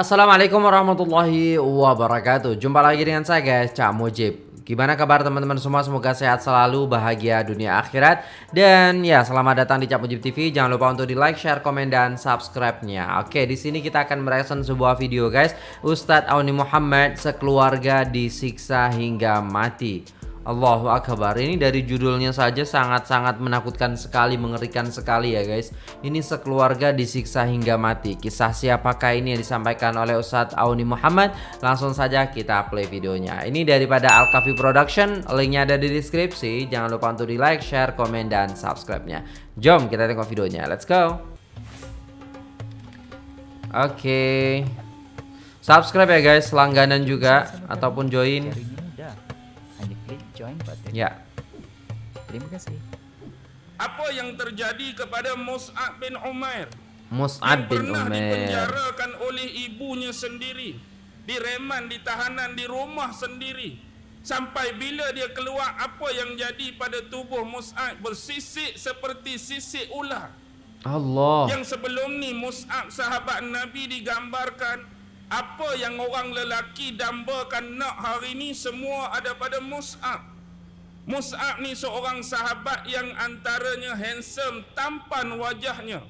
Assalamualaikum warahmatullahi wabarakatuh Jumpa lagi dengan saya guys, Cak Mujib Gimana kabar teman-teman semua? Semoga sehat selalu, bahagia dunia akhirat Dan ya, selamat datang di Cak Mujib TV Jangan lupa untuk di like, share, komen, dan subscribe-nya Oke, di sini kita akan mereaction sebuah video guys Ustadz Auni Muhammad sekeluarga disiksa hingga mati Allahu Akbar. Ini dari judulnya saja sangat-sangat menakutkan sekali, mengerikan sekali ya guys. Ini sekeluarga disiksa hingga mati. Kisah siapakah ini yang disampaikan oleh Ustadz Auni Muhammad? Langsung saja kita play videonya. Ini daripada Al Kafi Production, linknya ada di deskripsi. Jangan lupa untuk di like, share, komen, dan subscribe-nya. Jom kita tengok videonya, let's go. Oke. Okay. Subscribe ya guys, langganan juga ataupun join. join Patrick. Ya. Terima kasih. Apa yang terjadi kepada Mus'ab bin Umair? Mus'ab bin Umair. Pernah dipenjarakan oleh ibunya sendiri. di reman di tahanan di rumah sendiri. Sampai bila dia keluar apa yang jadi pada tubuh Mus'ab bersisik seperti sisik ular. Allah. Yang sebelum ni Mus'ab sahabat Nabi digambarkan apa yang orang lelaki dambakan nak hari ni semua ada pada Mus'ab Mus'ab ni seorang sahabat yang antaranya handsome tampan wajahnya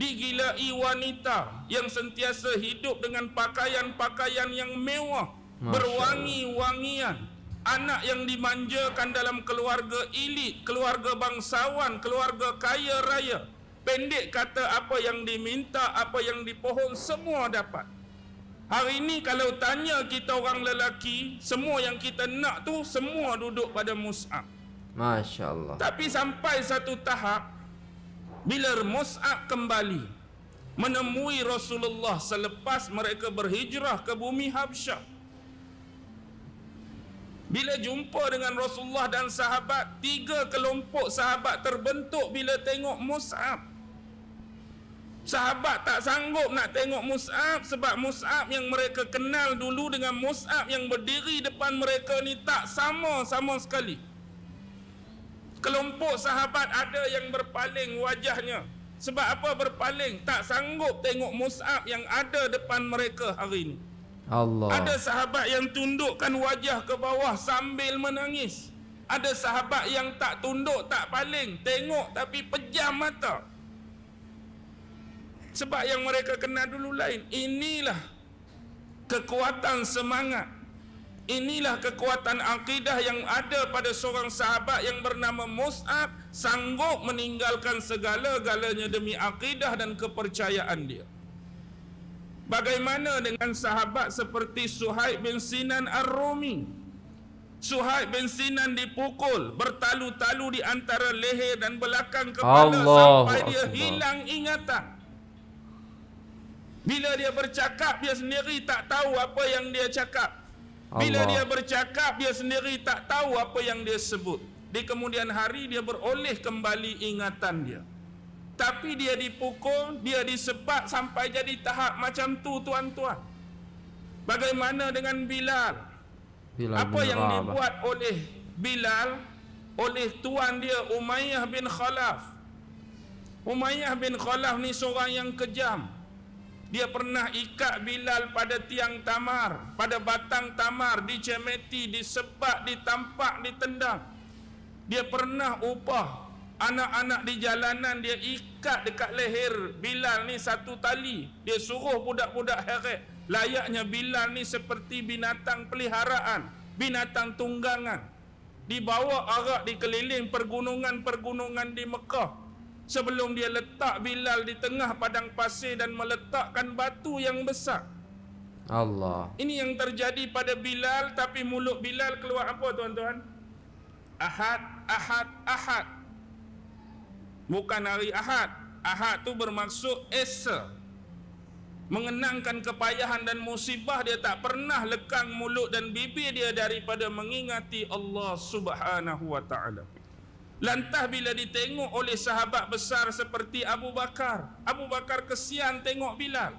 digilai wanita yang sentiasa hidup dengan pakaian-pakaian yang mewah berwangi-wangian anak yang dimanjakan dalam keluarga ilik, keluarga bangsawan keluarga kaya raya pendek kata apa yang diminta apa yang dipohon semua dapat Hari ini kalau tanya kita orang lelaki, semua yang kita nak tu semua duduk pada mus'ab. Masya-Allah. Tapi sampai satu tahap bila mus'ab kembali menemui Rasulullah selepas mereka berhijrah ke bumi Habsyah. Bila jumpa dengan Rasulullah dan sahabat, tiga kelompok sahabat terbentuk bila tengok mus'ab. Sahabat tak sanggup nak tengok Mus'ab sebab Mus'ab yang mereka kenal dulu dengan Mus'ab yang berdiri depan mereka ni tak sama-sama sekali. Kelompok sahabat ada yang berpaling wajahnya. Sebab apa berpaling? Tak sanggup tengok Mus'ab yang ada depan mereka hari ini. Allah. Ada sahabat yang tundukkan wajah ke bawah sambil menangis. Ada sahabat yang tak tunduk, tak paling. Tengok tapi pejam mata sebab yang mereka kenal dulu lain inilah kekuatan semangat inilah kekuatan akidah yang ada pada seorang sahabat yang bernama Mus'ab sanggup meninggalkan segala-galanya demi akidah dan kepercayaan dia bagaimana dengan sahabat seperti Suhaib bin Sinan Ar-Rumi Suhaib bin Sinan dipukul bertalu-talu di antara leher dan belakang kepala Allah sampai Allah. dia hilang ingatan bila dia bercakap dia sendiri tak tahu apa yang dia cakap. Bila Allah. dia bercakap dia sendiri tak tahu apa yang dia sebut. Di kemudian hari dia beroleh kembali ingatan dia. Tapi dia dipukul, dia disepak sampai jadi tahap macam tu tuan-tuan. Bagaimana dengan Bilal? Bilal apa bin yang dibuat oleh Bilal oleh tuan dia Umayyah bin Khalaf. Umayyah bin Khalaf ni seorang yang kejam. Dia pernah ikat Bilal pada tiang tamar, pada batang tamar, dicemeti, disebak, ditampak, ditendang. Dia pernah upah anak-anak di jalanan dia ikat dekat leher Bilal ni satu tali. Dia suruh budak-budak heret. Layaknya Bilal ni seperti binatang peliharaan, binatang tunggangan. Dibawa arak dikeliling pergunungan-pergunungan di Mekah sebelum dia letak Bilal di tengah padang pasir dan meletakkan batu yang besar. Allah. Ini yang terjadi pada Bilal tapi mulut Bilal keluar apa tuan-tuan? Ahad, Ahad, Ahad. Bukan hari Ahad. Ahad tu bermaksud Esa. Mengenangkan kepayahan dan musibah dia tak pernah lekang mulut dan bibir dia daripada mengingati Allah Subhanahu wa taala. Lantas bila ditengok oleh sahabat besar seperti Abu Bakar Abu Bakar kesian tengok Bilal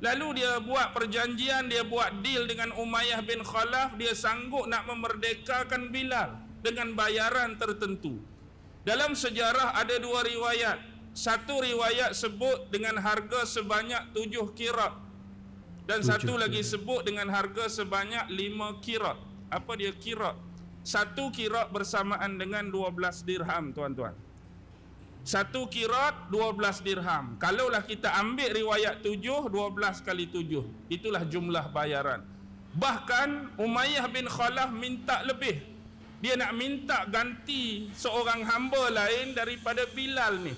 Lalu dia buat perjanjian, dia buat deal dengan Umayyah bin Khalaf Dia sanggup nak memerdekakan Bilal dengan bayaran tertentu Dalam sejarah ada dua riwayat Satu riwayat sebut dengan harga sebanyak tujuh kirat Dan tujuh satu kirat. lagi sebut dengan harga sebanyak lima kirat Apa dia kirat? satu kirot bersamaan dengan 12 dirham tuan-tuan satu kirot 12 dirham kalaulah kita ambil riwayat 7 12 kali tujuh, itulah jumlah bayaran bahkan Umayyah bin Khalaf minta lebih dia nak minta ganti seorang hamba lain daripada Bilal ni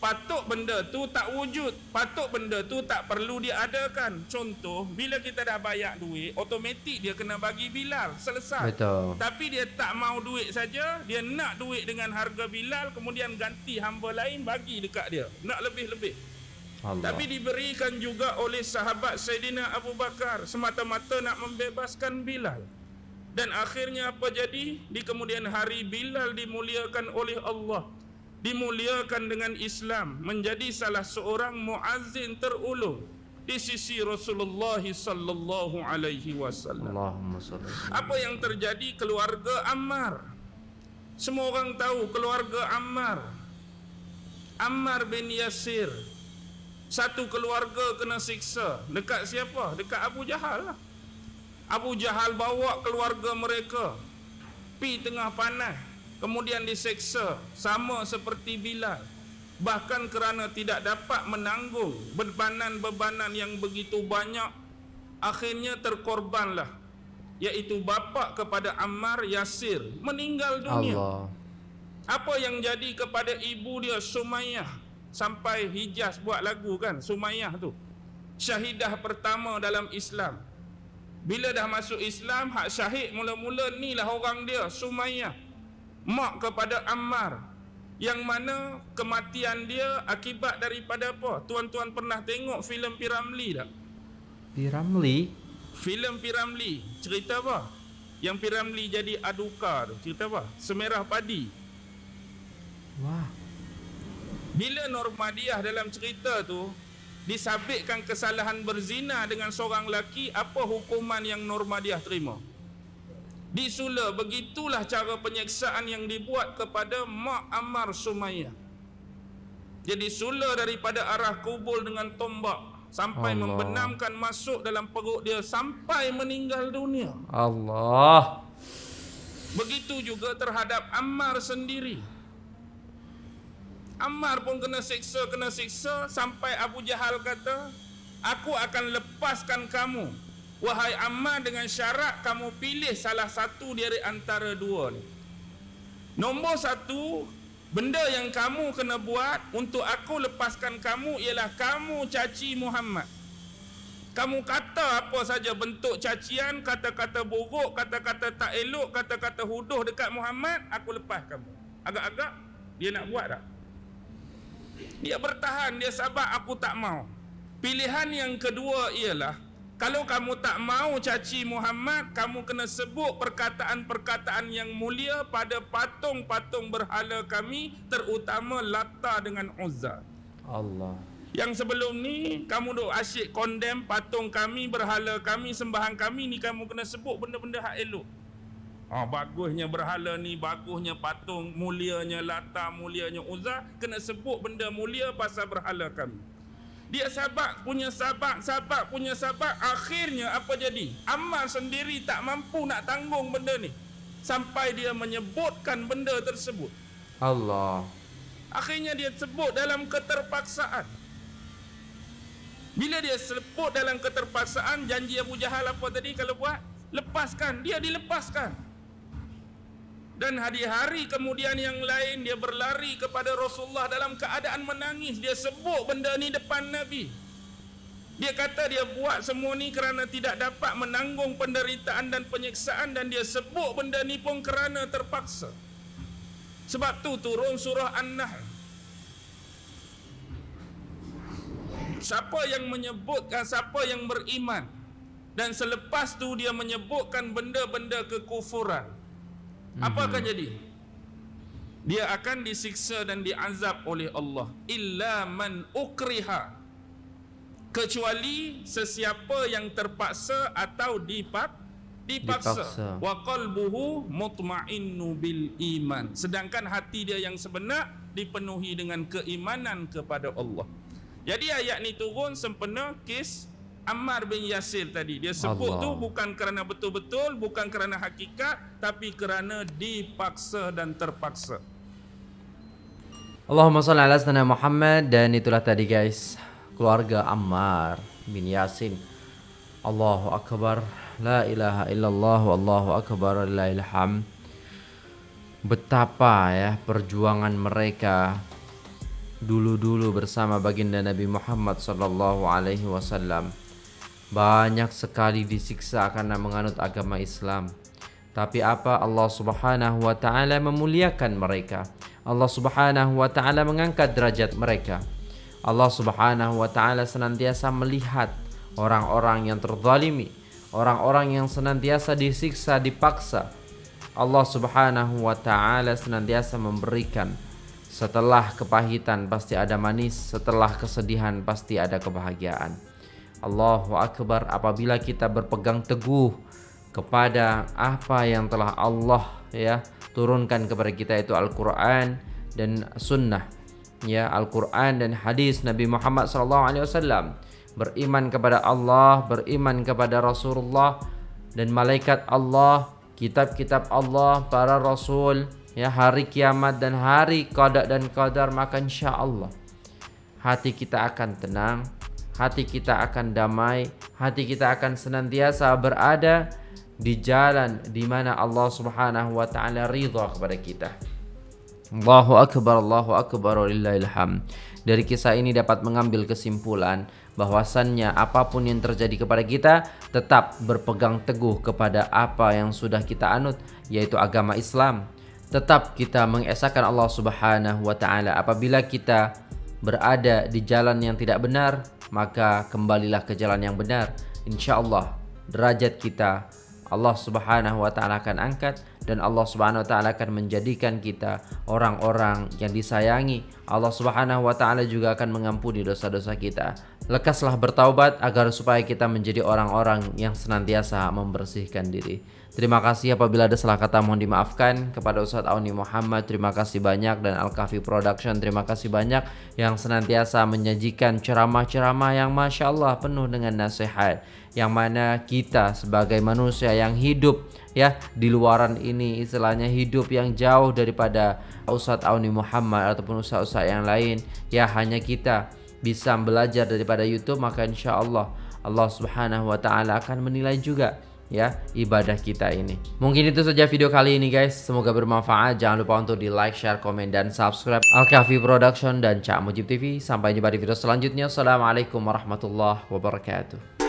patut benda tu tak wujud patut benda tu tak perlu diadakan contoh bila kita dah bayar duit otomatik dia kena bagi bilal selesai betul tapi dia tak mau duit saja dia nak duit dengan harga bilal kemudian ganti hamba lain bagi dekat dia nak lebih-lebih Tapi diberikan juga oleh sahabat Sayyidina Abu Bakar semata-mata nak membebaskan Bilal. Dan akhirnya apa jadi? Di kemudian hari Bilal dimuliakan oleh Allah dimuliakan dengan Islam menjadi salah seorang muazin terulung di sisi Rasulullah sallallahu alaihi wasallam. Apa yang terjadi keluarga Ammar? Semua orang tahu keluarga Ammar. Ammar bin Yasir. Satu keluarga kena siksa. Dekat siapa? Dekat Abu Jahal lah. Abu Jahal bawa keluarga mereka pi tengah panas kemudian diseksa sama seperti Bilal bahkan kerana tidak dapat menanggung bebanan-bebanan yang begitu banyak akhirnya terkorbanlah yaitu bapa kepada Ammar Yasir meninggal dunia Allah. apa yang jadi kepada ibu dia Sumayyah sampai Hijaz buat lagu kan Sumayyah tu syahidah pertama dalam Islam bila dah masuk Islam hak syahid mula-mula inilah orang dia Sumayyah mak kepada Ammar yang mana kematian dia akibat daripada apa? Tuan-tuan pernah tengok filem Piramli tak? Piramli? Filem Piramli. Cerita apa? Yang Piramli jadi aduka tu. Cerita apa? Semerah padi. Wah. Bila Normadiah dalam cerita tu disabitkan kesalahan berzina dengan seorang lelaki, apa hukuman yang Normadiah terima? Di sula begitulah cara penyeksaan yang dibuat kepada Mak Ammar Sumayyah jadi sula daripada arah kubul dengan tombak sampai Allah. membenamkan masuk dalam perut dia sampai meninggal dunia Allah begitu juga terhadap Ammar sendiri Ammar pun kena siksa kena siksa sampai Abu Jahal kata aku akan lepaskan kamu Wahai Amma dengan syarat kamu pilih salah satu dari antara dua ni. Nombor satu, benda yang kamu kena buat untuk aku lepaskan kamu ialah kamu caci Muhammad. Kamu kata apa saja bentuk cacian, kata-kata buruk, kata-kata tak elok, kata-kata huduh dekat Muhammad, aku lepas kamu. Agak-agak dia nak buat tak? Dia bertahan, dia sabar aku tak mau. Pilihan yang kedua ialah kalau kamu tak mau caci Muhammad, kamu kena sebut perkataan-perkataan yang mulia pada patung-patung berhala kami, terutama Lata dengan Uzza. Allah. Yang sebelum ni kamu duk asyik kondem patung kami, berhala kami, sembahan kami ni kamu kena sebut benda-benda hak elok. Ah bagusnya berhala ni, bagusnya patung, mulianya Lata, mulianya Uzza, kena sebut benda mulia pasal berhala kami dia sabak punya sabak sabak punya sabak akhirnya apa jadi Ammar sendiri tak mampu nak tanggung benda ni sampai dia menyebutkan benda tersebut Allah akhirnya dia sebut dalam keterpaksaan bila dia sebut dalam keterpaksaan janji Abu Jahal apa tadi kalau buat lepaskan dia dilepaskan dan hari-hari kemudian yang lain dia berlari kepada Rasulullah dalam keadaan menangis dia sebut benda ni depan Nabi dia kata dia buat semua ni kerana tidak dapat menanggung penderitaan dan penyeksaan dan dia sebut benda ni pun kerana terpaksa sebab tu turun surah An-Nahl siapa yang menyebutkan siapa yang beriman dan selepas tu dia menyebutkan benda-benda kekufuran apa mhm. akan jadi dia akan disiksa dan diazab oleh Allah illa man ukriha kecuali sesiapa yang terpaksa atau dipak dipaksa wa qalbuhu mutmainnu bil iman sedangkan hati dia yang sebenar dipenuhi dengan keimanan kepada Allah jadi ayat ni turun sempena kes Ammar bin Yasir tadi dia sebut Allah. tu bukan kerana betul-betul bukan kerana hakikat tapi kerana dipaksa dan terpaksa Allahumma salli ala sayyidina Muhammad dan itulah tadi guys keluarga Ammar bin Yasir. Allahu akbar la ilaha illallah Allahu akbar la ilham betapa ya perjuangan mereka dulu-dulu bersama baginda Nabi Muhammad sallallahu alaihi wasallam banyak sekali disiksa karena menganut agama Islam. Tapi apa Allah Subhanahu wa taala memuliakan mereka. Allah Subhanahu wa taala mengangkat derajat mereka. Allah Subhanahu wa taala senantiasa melihat orang-orang yang terzalimi, orang-orang yang senantiasa disiksa, dipaksa. Allah Subhanahu wa taala senantiasa memberikan setelah kepahitan pasti ada manis, setelah kesedihan pasti ada kebahagiaan. Allahu Akbar apabila kita berpegang teguh kepada apa yang telah Allah ya turunkan kepada kita itu Al-Qur'an dan sunnah ya Al-Qur'an dan hadis Nabi Muhammad sallallahu alaihi wasallam beriman kepada Allah beriman kepada Rasulullah dan malaikat Allah kitab-kitab Allah para rasul ya hari kiamat dan hari qada dan qadar maka insyaallah hati kita akan tenang hati kita akan damai, hati kita akan senantiasa berada di jalan di mana Allah Subhanahu wa taala ridha kepada kita. Allahu akbar, Allahu akbar, ilham. Dari kisah ini dapat mengambil kesimpulan bahwasannya apapun yang terjadi kepada kita tetap berpegang teguh kepada apa yang sudah kita anut yaitu agama Islam. Tetap kita mengesahkan Allah Subhanahu wa taala apabila kita berada di jalan yang tidak benar, maka kembalilah ke jalan yang benar insyaallah derajat kita Allah Subhanahu wa taala akan angkat dan Allah Subhanahu wa taala akan menjadikan kita orang-orang yang disayangi Allah Subhanahu wa taala juga akan mengampuni dosa-dosa kita lekaslah bertaubat agar supaya kita menjadi orang-orang yang senantiasa membersihkan diri. Terima kasih apabila ada salah kata mohon dimaafkan kepada Ustadz Auni Muhammad. Terima kasih banyak dan Al Kafi Production. Terima kasih banyak yang senantiasa menyajikan ceramah-ceramah yang masya Allah penuh dengan nasihat. Yang mana kita sebagai manusia yang hidup ya di luaran ini istilahnya hidup yang jauh daripada Ustadz Auni Muhammad ataupun Ustadz-Ustadz yang lain ya hanya kita bisa belajar daripada YouTube maka insya Allah Allah Subhanahu Wa Taala akan menilai juga ya ibadah kita ini. Mungkin itu saja video kali ini guys. Semoga bermanfaat. Jangan lupa untuk di like, share, komen, dan subscribe Al Kafi Production dan Cak Mujib TV. Sampai jumpa di video selanjutnya. Assalamualaikum warahmatullahi wabarakatuh.